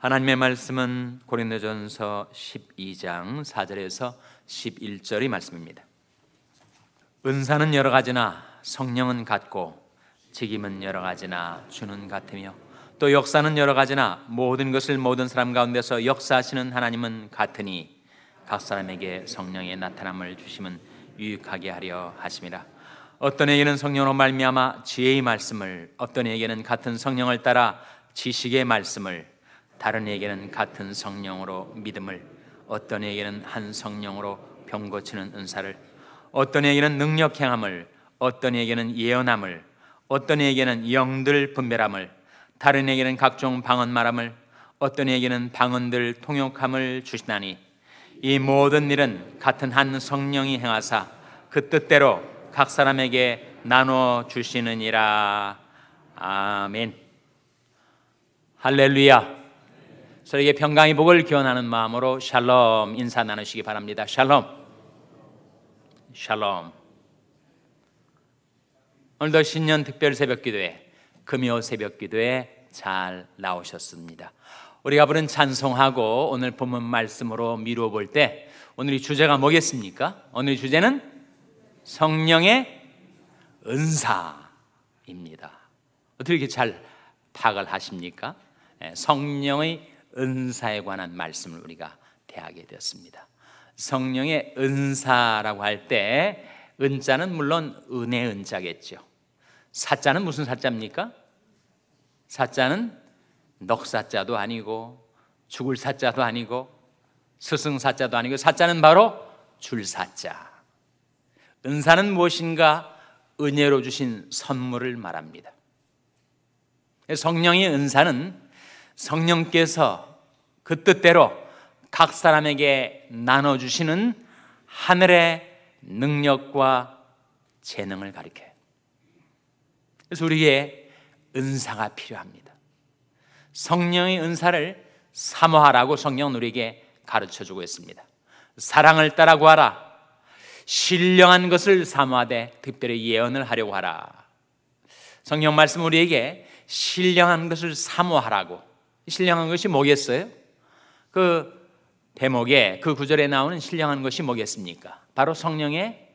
하나님의 말씀은 고린도전서 12장 4절에서 11절의 말씀입니다. 은사는 여러 가지나 성령은 같고 직임은 여러 가지나 주는 같으며 또 역사는 여러 가지나 모든 것을 모든 사람 가운데서 역사하시는 하나님은 같으니 각 사람에게 성령의 나타남을 주심은 유익하게 하려 하심이라. 어떤 에게는 성령으로 말미암아 지혜의 말씀을 어떤 에게는 같은 성령을 따라 지식의 말씀을 다른 에게는 같은 성령으로 믿음을 어떤 에게는 한 성령으로 병 고치는 은사를 어떤 에게는 능력 행함을 어떤 에게는 예언함을 어떤 에게는 영들 분별함을 다른 에게는 각종 방언 말함을 어떤 에게는 방언들 통역함을 주시나니 이 모든 일은 같은 한 성령이 행하사 그 뜻대로 각 사람에게 나눠 주시느니라 아멘 할렐루야 서로에게 평강의 복을 기원하는 마음으로 샬롬 인사 나누시기 바랍니다. 샬롬. 샬롬. 오늘도 신년 특별 새벽 기도회, 금요 새벽 기도회 잘 나오셨습니다. 우리가 부른 찬송하고 오늘 본문 말씀으로 미루어 볼 때 오늘의 주제가 뭐겠습니까? 오늘의 주제는 성령의 은사입니다. 어떻게 이렇게 잘 파악을 하십니까? 예, 성령의 은사에 관한 말씀을 우리가 대하게 되었습니다. 성령의 은사라고 할 때 은자는 물론 은혜 은자겠죠. 사자는 무슨 사자입니까? 사자는 넉사자도 아니고 죽을 사자도 아니고 스승 사자도 아니고 사자는 바로 줄 사자. 은사는 무엇인가? 은혜로 주신 선물을 말합니다. 성령의 은사는 성령께서 그 뜻대로 각 사람에게 나눠주시는 하늘의 능력과 재능을 가리켜요. 그래서 우리에게 은사가 필요합니다. 성령의 은사를 사모하라고 성령은 우리에게 가르쳐 주고 있습니다. 사랑을 따라 구하라. 신령한 것을 사모하되 특별히 예언을 하려고 하라. 성령 말씀 우리에게 신령한 것을 사모하라고 신령한 것이 뭐겠어요? 그 대목에 그 구절에 나오는 신령한 것이 뭐겠습니까? 바로 성령의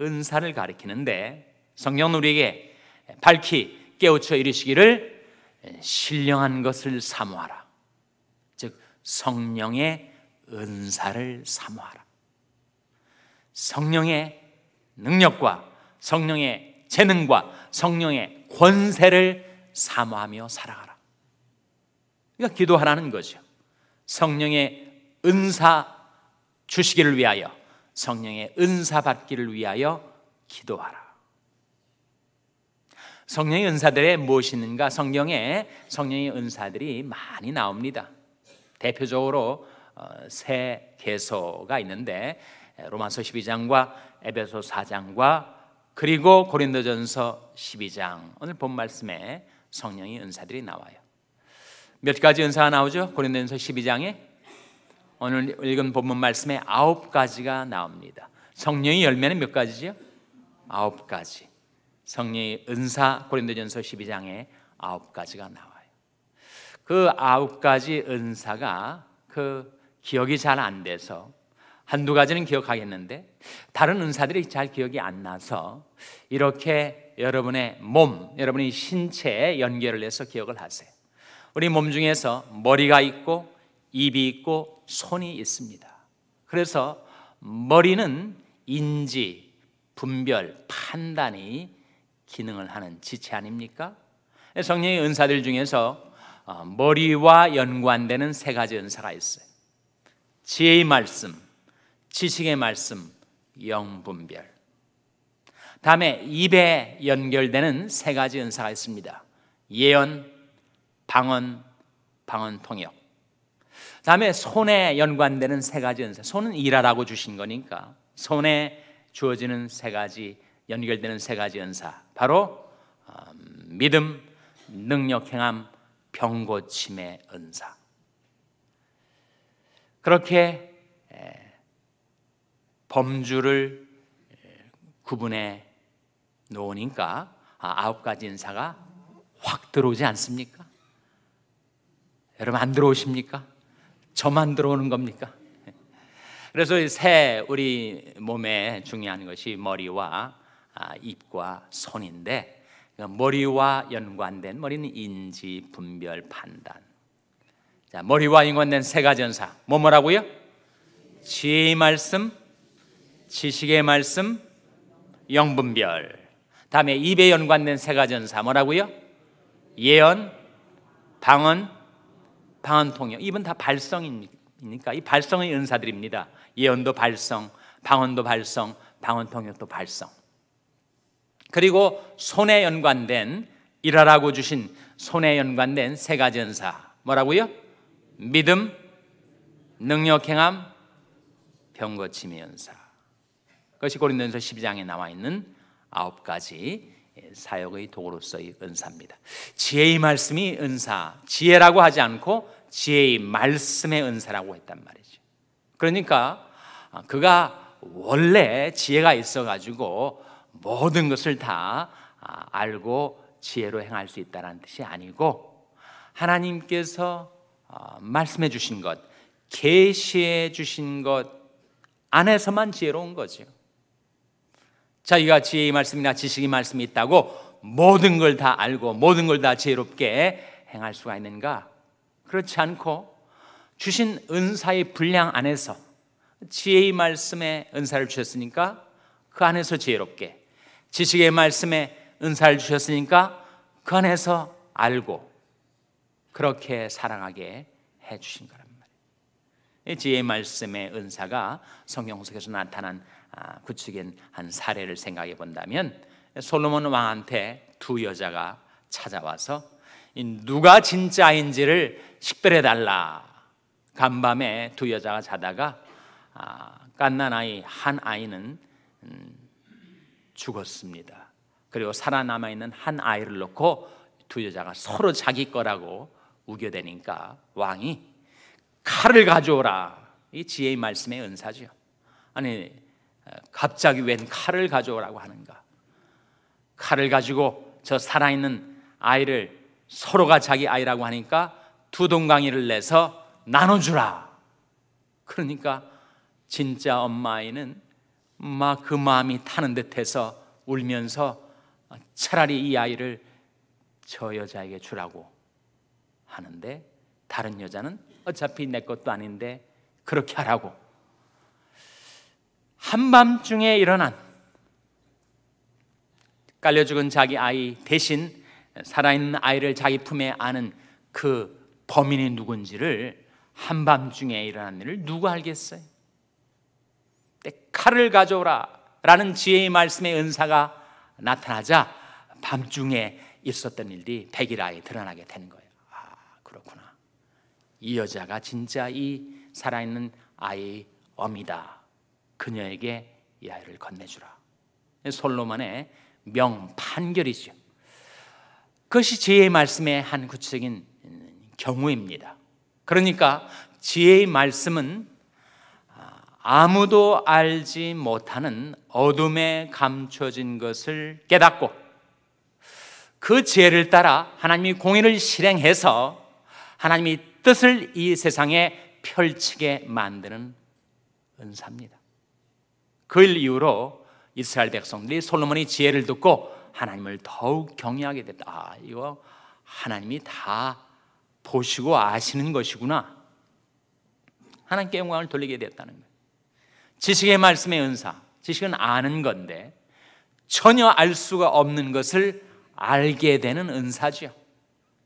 은사를 가리키는데 성령 우리에게 밝히 깨우쳐 이르시기를 신령한 것을 사모하라. 즉 성령의 은사를 사모하라. 성령의 능력과 성령의 재능과 성령의 권세를 사모하며 살아가라. 그러니까 기도하라는 거죠. 성령의 은사 주시기를 위하여 성령의 은사 받기를 위하여 기도하라. 성령의 은사들의 무엇이 있는가? 성경에 성령의 은사들이 많이 나옵니다. 대표적으로 어, 세 개소가 있는데 로마서 12장과 에베소 4장과 그리고 고린도전서 12장 오늘 본 말씀에 성령의 은사들이 나와요. 몇 가지 은사가 나오죠? 고린도전서 12장에 오늘 읽은 본문 말씀에 아홉 가지가 나옵니다. 성령의 열매는 몇 가지죠? 아홉 가지. 성령의 은사 고린도전서 12장에 아홉 가지가 나와요. 그 아홉 가지 은사가 그 기억이 잘 안 돼서 한두 가지는 기억하겠는데 다른 은사들이 잘 기억이 안 나서 이렇게 여러분의 몸, 여러분의 신체에 연결을 해서 기억을 하세요. 우리 몸 중에서 머리가 있고 입이 있고 손이 있습니다. 그래서 머리는 인지, 분별, 판단이 기능을 하는 지체 아닙니까? 성령의 은사들 중에서 어, 머리와 연관되는 세 가지 은사가 있어요. 지혜의 말씀, 지식의 말씀, 영분별. 다음에 입에 연결되는 세 가지 은사가 있습니다. 예언, 방언, 방언 통역. 다음에 손에 연관되는 세 가지 연사 손은 일하라고 주신 거니까 손에 주어지는 세 가지 연결되는 세 가지 연사 바로 음, 믿음, 능력 행함, 병 고침의 은사. 그렇게 범주를 구분해 놓으니까 아, 아홉 가지 인사가 확 들어오지 않습니까? 여러분 안 들어오십니까? 저만 들어오는 겁니까? 그래서 새 우리 몸에 중요한 것이 머리와 아, 입과 손인데 그 머리와 연관된 머리는 인지, 분별, 판단. 자, 머리와 연관된 세 가지 현사. 뭐뭐라고요? 지혜의 말씀, 지식의 말씀, 영분별. 다음에 입에 연관된 세 가지 현사 뭐라고요? 예언, 방언, 방언통역 이분 다 발성이니까 이 발성의 은사들입니다. 예언도 발성, 방언도 발성, 방언통역도 발성. 그리고 손에 연관된 일하라고 주신 손에 연관된 세 가지 은사 뭐라고요? 믿음, 능력 행함, 병거침의 은사. 그것이 고린도전서 12장에 나와 있는 아홉 가지 사역의 도구로서의 은사입니다. 지혜의 말씀이 은사, 지혜라고 하지 않고 지혜의 말씀의 은사라고 했단 말이죠. 그러니까 아, 그가 원래 지혜가 있어가지고 모든 것을 다 아, 알고 지혜로 행할 수 있다는 뜻이 아니고 하나님께서 아, 말씀해 주신 것, 계시해 주신 것 안에서만 지혜로운 거죠. 자기가 지혜의 말씀이나 지식의 말씀이 있다고 모든 걸 다 알고 모든 걸 다 지혜롭게 행할 수가 있는가? 그렇지 않고 주신 은사의 분량 안에서 지혜의 말씀에 은사를 주셨으니까 그 안에서 지혜롭게 지식의 말씀에 은사를 주셨으니까 그 안에서 알고 그렇게 사랑하게 해 주신 거란 말이에요. 지혜의 말씀의 은사가 성경 속에서 나타난 구축인 한 사례를 생각해 본다면 솔로몬 왕한테 두 여자가 찾아와서 누가 진짜인지를 식별해 달라. 간밤에 두 여자가 자다가 깐난 아, 아이 한 아이는 음, 죽었습니다. 그리고 살아남아 있는 한 아이를 놓고 두 여자가 서로 자기 거라고 우겨대니까 왕이 칼을 가져오라. 이 지혜의 말씀의 은사죠. 아니 갑자기 웬 칼을 가져오라고 하는가? 칼을 가지고 저 살아있는 아이를 서로가 자기 아이라고 하니까 두 동강이를 내서 나눠주라. 그러니까 진짜 엄마 아이는 막 그 마음이 타는 듯해서 울면서 차라리 이 아이를 저 여자에게 주라고 하는데 다른 여자는 어차피 내 것도 아닌데 그렇게 하라고 한밤중에 일어난 깔려 죽은 자기 아이 대신 살아있는 아이를 자기 품에 안은 그 범인이 누군지를 한밤중에 일어난 일을 누가 알겠어요? 칼을 가져오라 라는 지혜의 말씀의 은사가 나타나자 밤중에 있었던 일이 백일 아이 드러나게 되는 거예요. 아, 그렇구나. 이 여자가 진짜 이 살아있는 아이 엄이다. 그녀에게 이 아이를 건네주라. 솔로만의 명판결이죠. 그것이 지혜의 말씀의 한 구체적인 경우입니다. 그러니까 지혜의 말씀은 아, 아무도 알지 못하는 어둠에 감춰진 것을 깨닫고 그 지혜를 따라 하나님이 공의를 실행해서 하나님이 뜻을 이 세상에 펼치게 만드는 은사입니다. 그일 이후로 이스라엘 백성들이 솔로몬의 지혜를 듣고 하나님을 더욱 경외하게 됐다. 아, 이거 하나님이 다 보시고 아시는 것이구나. 하나님께 영광을 돌리게 됐다는 거예요. 지식의 말씀의 은사. 지식은 아는 건데 전혀 알 수가 없는 것을 알게 되는 은사지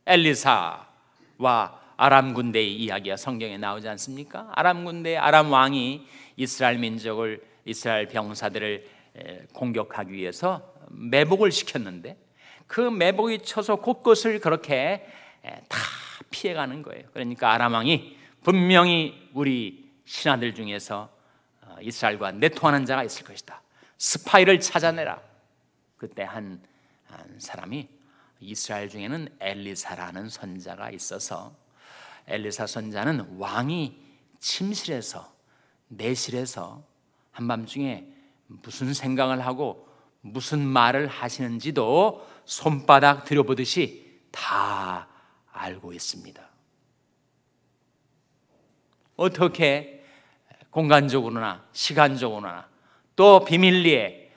엘리사와 아람 군대의 이야기가 성경에 나오지 않습니까? 아람 군대 아람 왕이 이스라엘 민족을 이스라엘 병사들을 공격하기 위해서 매복을 시켰는데 그 매복이 쳐서 곳곳을 그렇게 다 피해가는 거예요. 그러니까 아람왕이 분명히 우리 신하들 중에서 어, 이스라엘과 내통하는 자가 있을 것이다. 스파이를 찾아내라. 그때 한, 한 사람이 이스라엘 중에는 엘리사라는 선자가 있어서 엘리사 선자는 왕이 침실에서 내실에서 한밤중에 무슨 생각을 하고 무슨 말을 하시는지도 손바닥 들여보듯이 다 알고 있습니다. 어떻게 공간적으로나 시간적으로나 또 비밀리에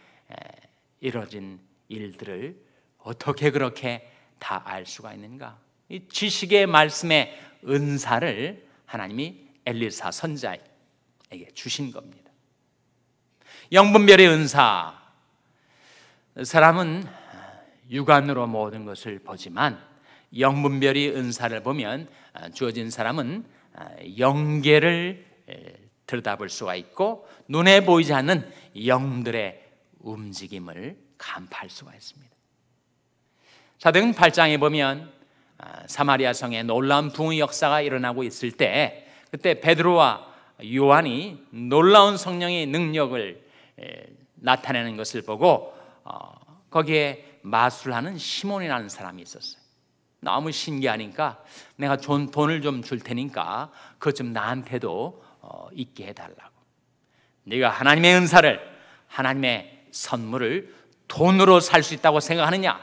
이뤄진 일들을 어떻게 그렇게 다 알 수가 있는가? 이 지식의 말씀의 은사를 하나님이 엘리사 선자에게 주신 겁니다. 영분별의 은사. 사람은 육안으로 모든 것을 보지만 영분별의 은사를 보면 아, 주어진 사람은 아, 영계를 들여다볼 수가 있고 눈에 보이지 않는 영들의 움직임을 간파할 수가 있습니다. 사도행 8장에 보면 아, 사마리아 성에 놀라운 부흥 역사가 일어나고 있을 때 그때 베드로와 요한이 놀라운 성령의 능력을 예, 나타내는 것을 보고 어, 거기에 마술하는 시몬이라는 사람이 있었어요. 너무 신기하니까 내가 돈을 좀 줄 테니까 그것 좀 나한테도 어, 있게 해달라고. 네가 하나님의 은사를 하나님의 선물을 돈으로 살 수 있다고 생각하느냐?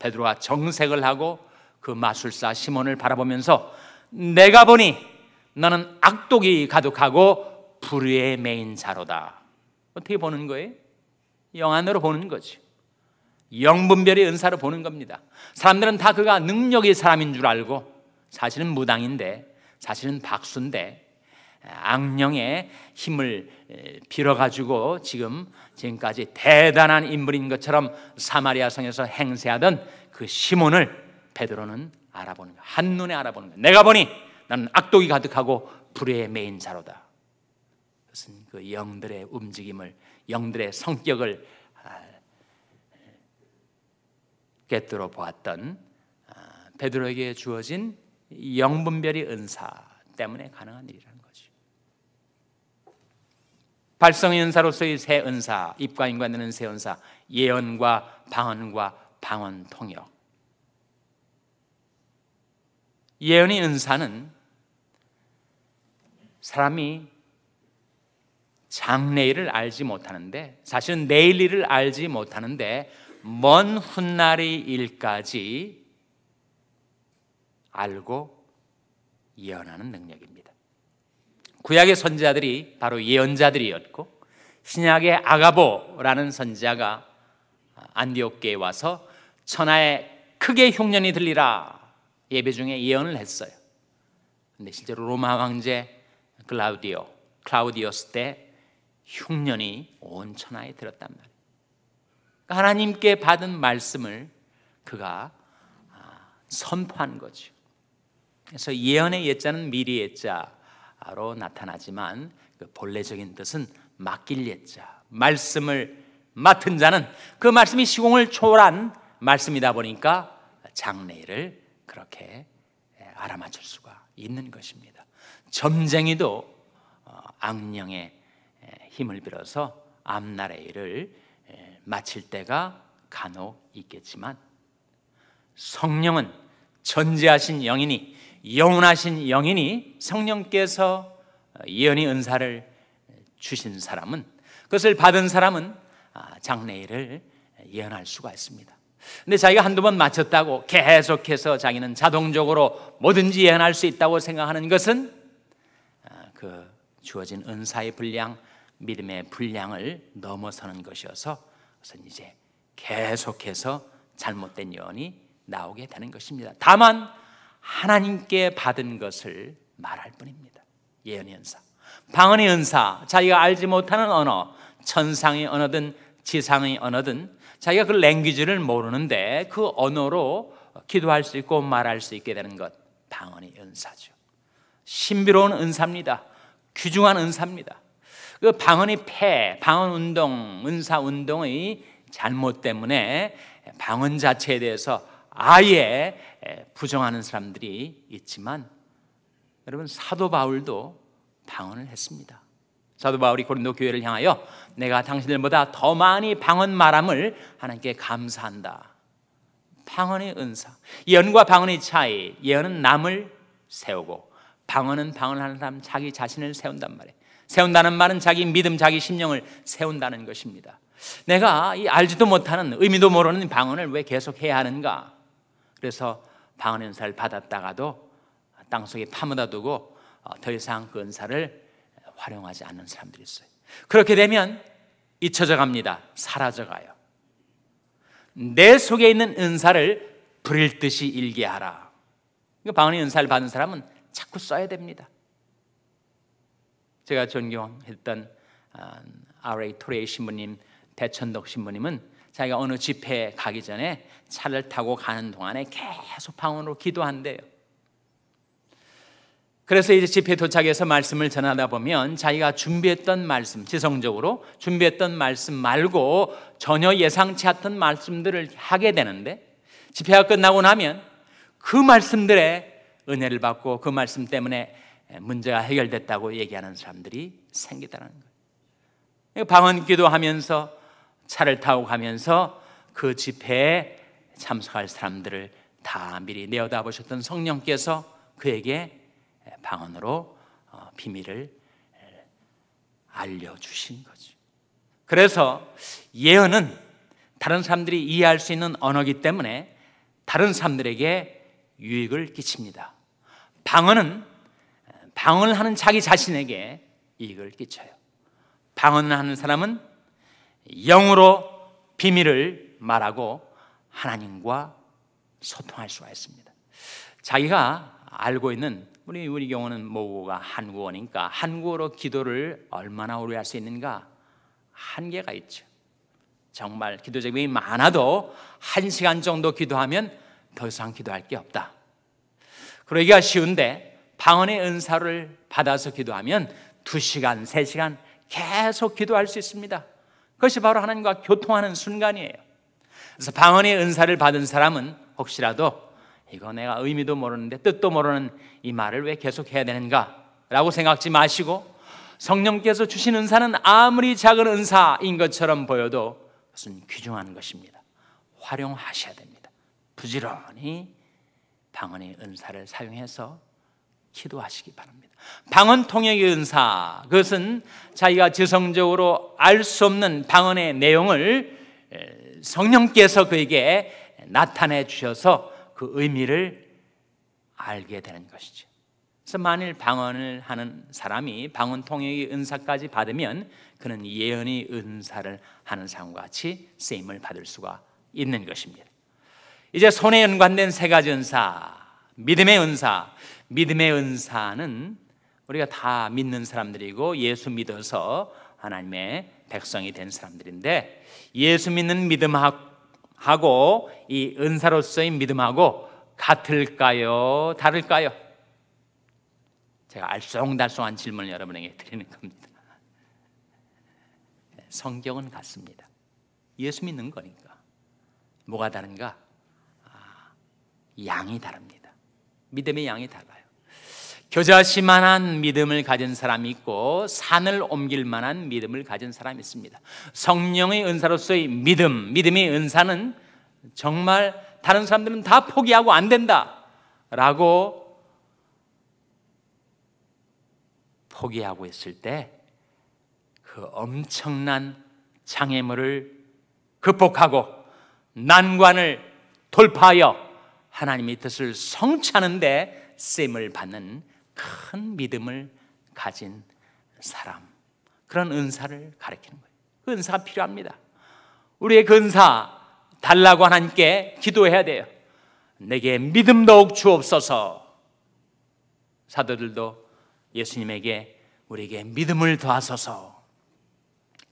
베드로가 정색을 하고 그 마술사 시몬을 바라보면서 내가 보니 너는 악독이 가득하고 불의의 메인 자로다. 어떻게 보는 거예요? 영안으로 보는 거죠. 영분별의 은사로 보는 겁니다. 사람들은 다 그가 능력의 사람인 줄 알고 사실은 무당인데 사실은 박수인데 악령의 힘을 빌어가지고 지금 지금까지 대단한 인물인 것처럼 사마리아 성에서 행세하던 그 시몬을 베드로는 알아보는 거야. 한눈에 알아보는 거야. 내가 보니 나는 악독이 가득하고 불의의 메인 자로다. 무슨 그 영들의 움직임을 영들의 성격을 아, 깨뜨려 보았던 아, 베드로에게 주어진 영분별의 은사 때문에 가능한 일이라는 거죠. 발성의 은사로서의 새 은사, 입과 인과되는새 은사, 예언과 방언과 방언 통역. 예언의 은사는 사람이 장래일을 알지 못하는데 사실은 내일 일을 알지 못하는데 먼 훗날의 일까지 알고 예언하는 능력입니다. 구약의 선자들이 바로 예언자들이었고 신약의 아가보라는 선자가 안디옥계에 와서 천하에 크게 흉년이 들리라 예배 중에 예언을 했어요. 근데 실제로 로마 황제 클라우디오 클라우디오스 때 흉년이 온 천하에 들었단 말이에요. 그러니까 하나님께 받은 말씀을 그가 아, 선포한 거죠. 그래서 예언의 예자는 미리 예자로 나타나지만 그 본래적인 뜻은 맡길 예자. 말씀을 맡은 자는 그 말씀이 시공을 초월한 말씀이다 보니까 장래를 그렇게 알아맞힐 수가 있는 것입니다. 점쟁이도 어, 악령의 힘을 빌어서 앞날의 일을 마칠 때가 간혹 있겠지만 성령은 전제하신 영이니 영원하신 영이니 성령께서 어, 예언의 은사를 주신 사람은 그것을 받은 사람은 아, 장래일을 예언할 수가 있습니다. 근데 자기가 한두 번 맞췄다고 계속해서 자기는 자동적으로 뭐든지 예언할 수 있다고 생각하는 것은 아, 그 주어진 은사의 분량 믿음의 분량을 넘어서는 것이어서 우선 이제 계속해서 잘못된 예언이 나오게 되는 것입니다. 다만 하나님께 받은 것을 말할 뿐입니다. 예언의 은사, 방언의 은사, 자기가 알지 못하는 언어, 천상의 언어든 지상의 언어든 자기가 그 랭귀지를 모르는데 그 언어로 기도할 수 있고 말할 수 있게 되는 것 방언의 은사죠. 신비로운 은사입니다. 귀중한 은사입니다. 그 방언의 폐, 방언 운동, 은사 운동의 잘못 때문에 방언 자체에 대해서 아예 부정하는 사람들이 있지만 여러분 사도 바울도 방언을 했습니다. 사도 바울이 고린도 교회를 향하여 내가 당신들보다 더 많이 방언 말함을 하나님께 감사한다. 방언의 은사. 예언과 방언의 차이. 예언은 남을 세우고 방언은 방언하는 사람 자기 자신을 세운단 말이에요. 세운다는 말은 자기 믿음, 자기 심령을 세운다는 것입니다. 내가 이 알지도 못하는 의미도 모르는 방언을 왜 계속 해야 하는가? 그래서 방언 은사를 받았다가도 땅속에 파묻어 두고 어, 더 이상 그 은사를 활용하지 않는 사람들이 있어요. 그렇게 되면 잊혀져 갑니다. 사라져 가요. 내 속에 있는 은사를 부릴 듯이 일게 하라. 그러니까 방언의 은사를 받은 사람은 자꾸 써야 됩니다. 제가 존경했던 아 r 이 토레이 신부님, 대천덕 신부님은 자기가 어느 집회에 가기 전에 차를 타고 가는 동안에 계속 방언으로 기도한대요. 그래서 이제 집회 도착해서 말씀을 전하다 보면 자기가 준비했던 말씀, 지성적으로 준비했던 말씀 말고 전혀 예상치 않던 말씀들을 하게 되는데 집회가 끝나고 나면 그 말씀들의 은혜를 받고 그 말씀 때문에 예, 문제가 해결됐다고 얘기하는 사람들이 생기다는 거예요. 예, 방언 기도하면서 차를 타고 가면서 그 집회에 참석할 사람들을 다 미리 내어다보셨던 성령께서 그에게 예, 방언으로 어, 비밀을 알려주신 거죠. 그래서 예언은 다른 사람들이 이해할 수 있는 언어기 때문에 다른 사람들에게 유익을 끼칩니다. 방언은 방언을 하는 자기 자신에게 이익을 끼쳐요. 방언을 하는 사람은 영으로 비밀을 말하고 하나님과 소통할 수가 있습니다. 자기가 알고 있는 우리 우리 경우는 모국어가 한국어니까 한국어로 기도를 얼마나 오래 할 수 있는가 한계가 있죠. 정말 기도 제목이 많아도 한 시간 정도 기도하면 더 이상 기도할 게 없다. 그러기가 쉬운데 방언의 은사를 받아서 기도하면 2시간, 3시간 계속 기도할 수 있습니다. 그것이 바로 하나님과 교통하는 순간이에요. 그래서 방언의 은사를 받은 사람은 혹시라도 이거 내가 의미도 모르는데 뜻도 모르는 이 말을 왜 계속 해야 되는가? 라고 생각지 마시고 성령께서 주신 은사는 아무리 작은 은사인 것처럼 보여도 그것은 귀중한 것입니다. 활용하셔야 됩니다. 부지런히 방언의 은사를 사용해서 기도하시기 바랍니다. 방언 통역의 은사 그것은 자기가 지성적으로 알 수 없는 방언의 내용을 성령께서 그에게 나타내 주셔서 그 의미를 알게 되는 것이죠. 그래서 만일 방언을 하는 사람이 방언 통역의 은사까지 받으면 그는 예언의 은사를 하는 사람과 같이 쓰임을 받을 수가 있는 것입니다. 이제 손에 연관된 세 가지 은사 믿음의 은사. 믿음의 은사는 우리가 다 믿는 사람들이고 예수 믿어서 하나님의 백성이 된 사람들인데 예수 믿는 믿음하고 이 은사로서의 믿음하고 같을까요? 다를까요? 제가 알쏭달쏭한 질문을 여러분에게 드리는 겁니다. 성경은 같습니다. 예수 믿는 거니까. 뭐가 다른가? 아, 양이 다릅니다. 믿음의 양이 달라요. 겨자씨 만한 믿음을 가진 사람이 있고 산을 옮길 만한 믿음을 가진 사람이 있습니다. 성령의 은사로서의 믿음, 믿음의 은사는 정말 다른 사람들은 다 포기하고 안 된다라고 포기하고 있을 때 그 엄청난 장애물을 극복하고 난관을 돌파하여 하나님의 뜻을 성취하는데 쓰임을 받는 큰 믿음을 가진 사람 그런 은사를 가리키는 거예요 그 은사가 필요합니다 우리의 그 은사 달라고 하나님께 기도해야 돼요 내게 믿음 더욱 주옵소서 사도들도 예수님에게 우리에게 믿음을 더하소서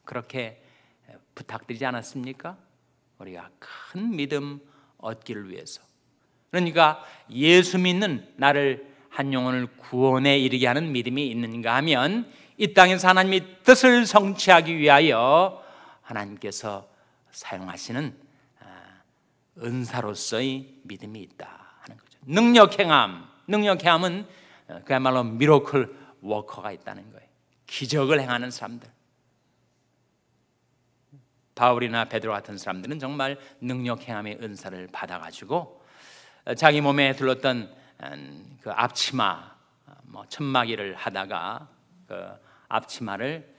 그렇게 부탁드리지 않았습니까? 우리가 큰 믿음 얻기를 위해서 그러니까 예수 믿는 나를 한 영혼을 구원에 이르게 하는 믿음이 있는가 하면 이 땅에서 하나님의 뜻을 성취하기 위하여 하나님께서 사용하시는 아, 은사로서의 믿음이 있다 하는 거죠. 능력 행함, 능력 행함은 어, 그야말로 미로클 워커가 있다는 거예요. 기적을 행하는 사람들. 바울이나 베드로 같은 사람들은 정말 능력 행함의 은사를 받아가지고 자기 몸에 둘렀던 음, 그 앞치마 뭐 천막이를 하다가 그 앞치마를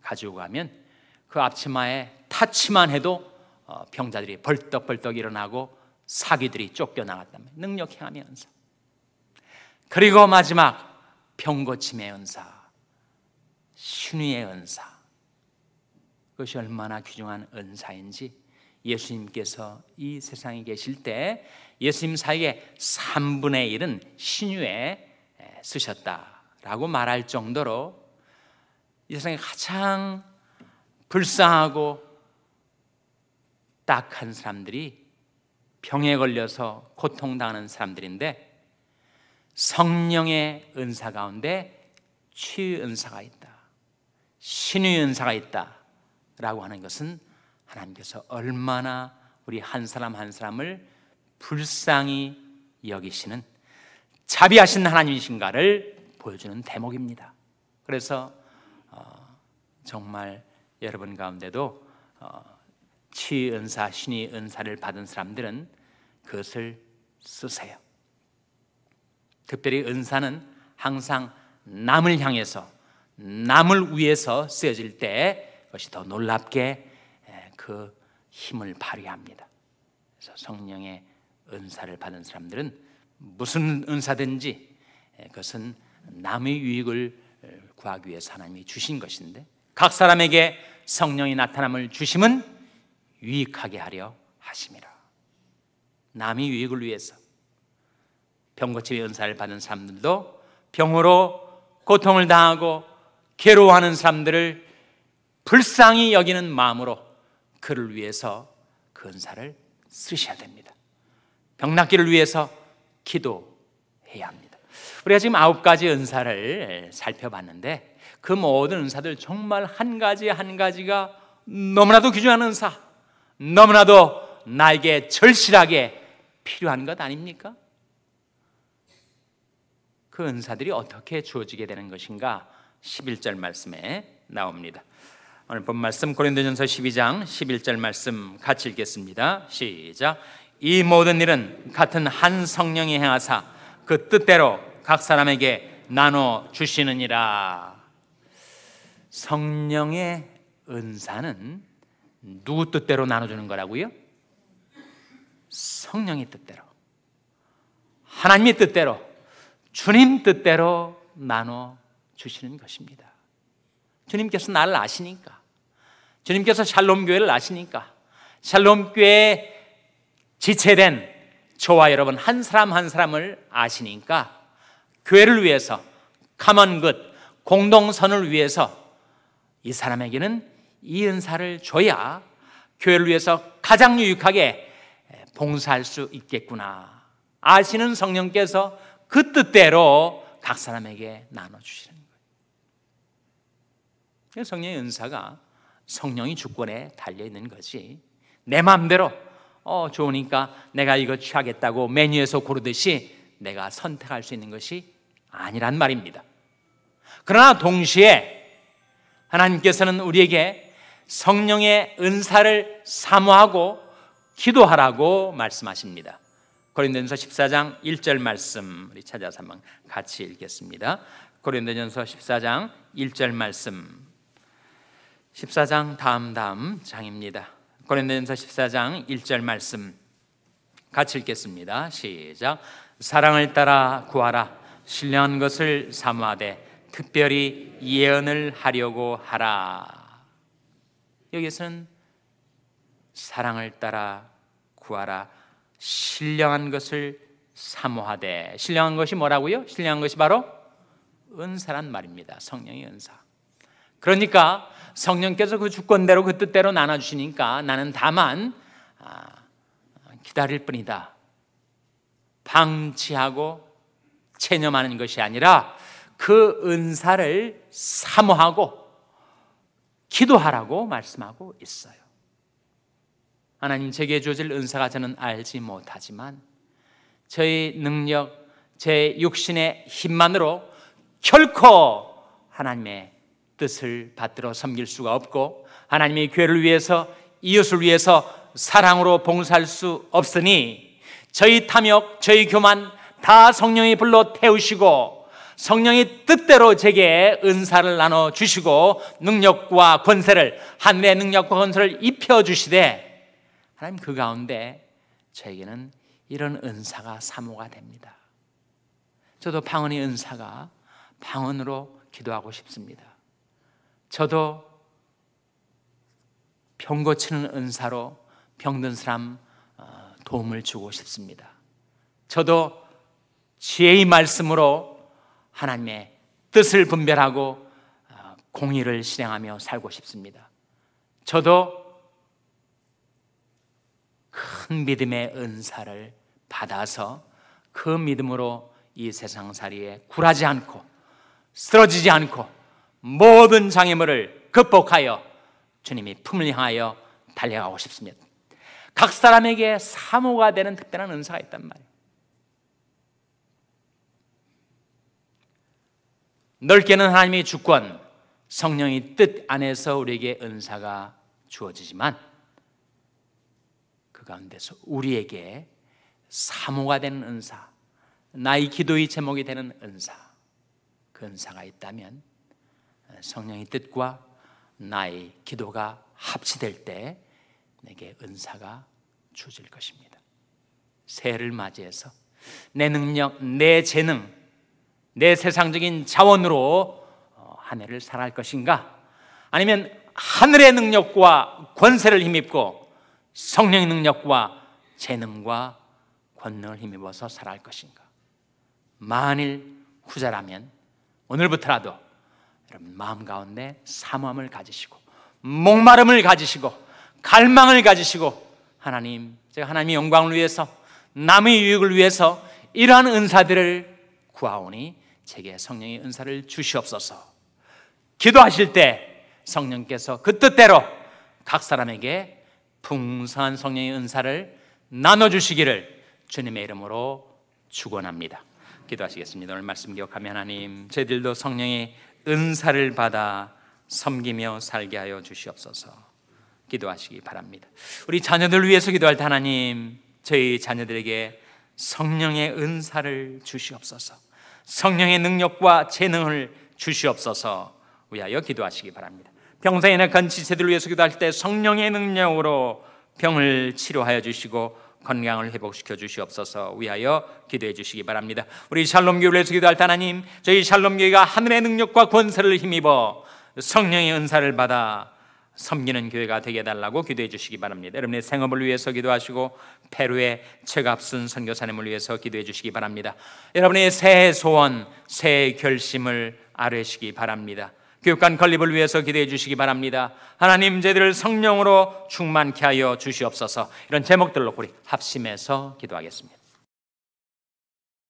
가지고 가면 그 앞치마에 타치만 해도 어, 병자들이 벌떡벌떡 일어나고 사기들이 쫓겨나갔다며 능력행함의 은사 그리고 마지막 병고침의 은사 신위의 은사 그것이 얼마나 귀중한 은사인지 예수님께서 이 세상에 계실 때 예수님 사이에 3분의 1은 신유에 쓰셨다라고 말할 정도로 이 세상에 가장 불쌍하고 딱한 사람들이 병에 걸려서 고통당하는 사람들인데 성령의 은사 가운데 치유 은사가 있다. 신유 은사가 있다. 라고 하는 것은 하나님께서 얼마나 우리 한 사람 한 사람을 불쌍히 여기시는 자비하신 하나님이신가를 보여주는 대목입니다. 그래서 어, 정말 여러분 가운데도 어, 치 은사, 신이 은사를 받은 사람들은 그것을 쓰세요. 특별히 은사는 항상 남을 향해서 남을 위해서 쓰여질 때 그것이 더 놀랍게 그 힘을 발휘합니다. 그래서 성령의 은사를 받은 사람들은 무슨 은사든지 예, 그것은 남의 유익을 예, 구하기 위해서 하나님이 주신 것인데 각 사람에게 성령이 나타남을 주심은 유익하게 하려 하심이라. 남의 유익을 위해서 병고치의 은사를 받은 사람들도 병으로 고통을 당하고 괴로워하는 사람들을 불쌍히 여기는 마음으로 그를 위해서 그 은사를 쓰셔야 됩니다. 병낫기를 위해서 기도해야 합니다. 우리가 지금 아홉 가지 은사를 살펴봤는데 그 모든 은사들 정말 한 가지 한 가지가 너무나도 귀중한 은사, 너무나도 나에게 절실하게 필요한 것 아닙니까? 그 은사들이 어떻게 주어지게 되는 것인가? 11절 말씀에 나옵니다. 오늘 본 말씀 고린도전서 12장 11절 말씀 같이 읽겠습니다. 시작. 이 모든 일은 같은 한 성령이 행하사 그 뜻대로 각 사람에게 나눠 주시느니라. 성령의 은사는 누구 뜻대로 나눠 주는 거라고요? 성령의 뜻대로. 하나님의 뜻대로 주님 뜻대로 나눠 주시는 것입니다. 주님께서 나를 아시니까 주님께서 샬롬교회를 아시니까 샬롬교회에 지체된 저와 여러분 한 사람 한 사람을 아시니까 교회를 위해서 가만 긋 공동선을 위해서 이 사람에게는 이 은사를 줘야 교회를 위해서 가장 유익하게 봉사할 수 있겠구나. 아시는 성령께서 그 뜻대로 각 사람에게 나눠주시는 거예요. 성령의 은사가 성령이 주권에 달려 있는 거지. 내 마음대로 어 좋으니까 내가 이거 취하겠다고 메뉴에서 고르듯이 내가 선택할 수 있는 것이 아니란 말입니다. 그러나 동시에 하나님께서는 우리에게 성령의 은사를 사모하고 기도하라고 말씀하십니다. 고린도전서 14장 1절 말씀 우리 찾아서 한번 같이 읽겠습니다. 고린도전서 14장 1절 말씀 14장 다음 다음 장입니다. 고린도전서 14장 1절 말씀 같이 읽겠습니다. 시작. 사랑을 따라 구하라. 신뢰한 것을 사모하되 특별히 예언을 하려고 하라. 여기서는 사랑을 따라 구하라. 신령한 것을 사모하되 신령한 것이 뭐라고요? 신령한 것이 바로 은사란 말입니다. 성령의 은사. 그러니까 성령께서 그 주권대로 그 뜻대로 나눠주시니까 나는 다만 아, 기다릴 뿐이다. 방치하고 체념하는 것이 아니라 그 은사를 사모하고 기도하라고 말씀하고 있어요. 하나님 제게 주어질 은사가 저는 알지 못하지만 저의 능력, 제 육신의 힘만으로 결코 하나님의 뜻을 받들어 섬길 수가 없고 하나님의 교회를 위해서 이웃을 위해서 사랑으로 봉사할 수 없으니 저희 탐욕, 저희 교만 다 성령이 불러 태우시고 성령이 뜻대로 제게 은사를 나눠 주시고 능력과 권세를 하늘의 능력과 권세를 입혀 주시되 하나님 그 가운데 저에게는 이런 은사가 사모가 됩니다. 저도 방언의 은사가 방언으로 기도하고 싶습니다. 저도 병 고치는 은사로 병든 사람 어, 도움을 주고 싶습니다. 저도 지혜의 말씀으로 하나님의 뜻을 분별하고 어, 공의를 실행하며 살고 싶습니다. 저도 큰 믿음의 은사를 받아서 그 믿음으로 이 세상 살이에 굴하지 않고 쓰러지지 않고 모든 장애물을 극복하여 주님이 품을 향하여 달려가고 싶습니다. 각 사람에게 사모가 되는 특별한 은사가 있단 말이에요. 넓게는 하나님의 주권, 성령의 뜻 안에서 우리에게 은사가 주어지지만 그 가운데서 우리에게 사모가 되는 은사, 나의 기도의 제목이 되는 은사, 그 은사가 있다면 성령의 뜻과 나의 기도가 합치될 때 내게 은사가 주어질 것입니다. 새해를 맞이해서 내 능력, 내 재능, 내 세상적인 자원으로 어, 한 해를 살아갈 것인가? 아니면 하늘의 능력과 권세를 힘입고 성령의 능력과 재능과 권능을 힘입어서 살아갈 것인가? 만일 후자라면 오늘부터라도 여러분 마음 가운데 사모함을 가지시고 목마름을 가지시고 갈망을 가지시고 하나님 제가 하나님의 영광을 위해서 남의 유익을 위해서 이러한 은사들을 구하오니 제게 성령의 은사를 주시옵소서. 기도하실 때 성령께서 그 뜻대로 각 사람에게 풍성한 성령의 은사를 나눠 주시기를 주님의 이름으로 축원합니다. 기도하시겠습니다. 오늘 말씀 기억하며 하나님 저희들도 성령의 은사를 받아 섬기며 살게 하여 주시옵소서. 기도하시기 바랍니다. 우리 자녀들 위해서 기도할 하나님, 저희 자녀들에게 성령의 은사를 주시옵소서. 성령의 능력과 재능을 주시옵소서. 위하여 기도하시기 바랍니다. 평생에 낙한 지체들 위해서 기도할 때 성령의 능력으로 병을 치료하여 주시고 건강을 회복시켜 주시옵소서 위하여 기도해 주시기 바랍니다. 우리 샬롬교회를 위해서 기도할 하나님, 저희 샬롬교회가 하늘의 능력과 권세를 힘입어 성령의 은사를 받아 섬기는 교회가 되게 달라고 기도해 주시기 바랍니다. 여러분의 생업을 위해서 기도하시고 페루의 최갑순 선교사님을 위해서 기도해 주시기 바랍니다. 여러분의 새 소원, 새 결심을 아뢰시기 바랍니다. 교육관 건립을 위해서 기대해 주시기 바랍니다. 하나님 제들을 성령으로 충만케 하여 주시옵소서. 이런 제목들로 우리 합심해서 기도하겠습니다.